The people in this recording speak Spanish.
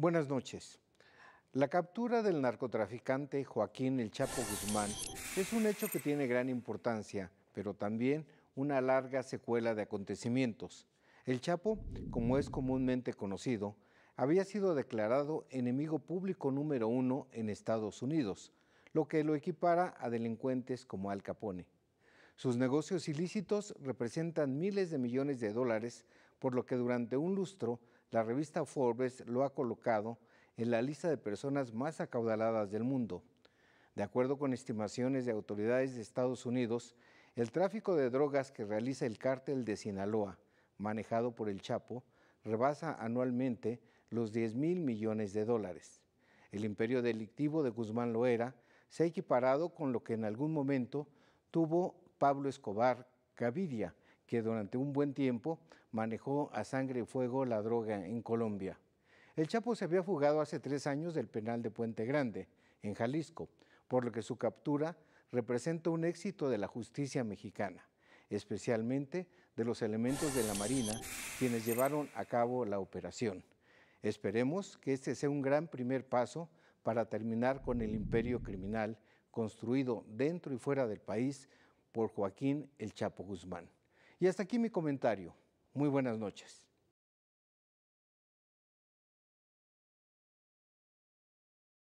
Buenas noches. La captura del narcotraficante Joaquín El Chapo Guzmán es un hecho que tiene gran importancia, pero también una larga secuela de acontecimientos. El Chapo, como es comúnmente conocido, había sido declarado enemigo público número uno en Estados Unidos, lo que lo equipara a delincuentes como Al Capone. Sus negocios ilícitos representan miles de millones de dólares, por lo que durante un lustro la revista Forbes lo ha colocado en la lista de personas más acaudaladas del mundo. De acuerdo con estimaciones de autoridades de Estados Unidos, el tráfico de drogas que realiza el cártel de Sinaloa, manejado por el Chapo, rebasa anualmente los 10 mil millones de dólares. El imperio delictivo de Guzmán Loera se ha equiparado con lo que en algún momento tuvo Pablo Escobar Gaviria, que durante un buen tiempo manejó a sangre y fuego la droga en Colombia. El Chapo se había fugado hace tres años del penal de Puente Grande, en Jalisco, por lo que su captura representa un éxito de la justicia mexicana, especialmente de los elementos de la Marina, quienes llevaron a cabo la operación. Esperemos que este sea un gran primer paso para terminar con el imperio criminal construido dentro y fuera del país por Joaquín El Chapo Guzmán. Y hasta aquí mi comentario. Muy buenas noches.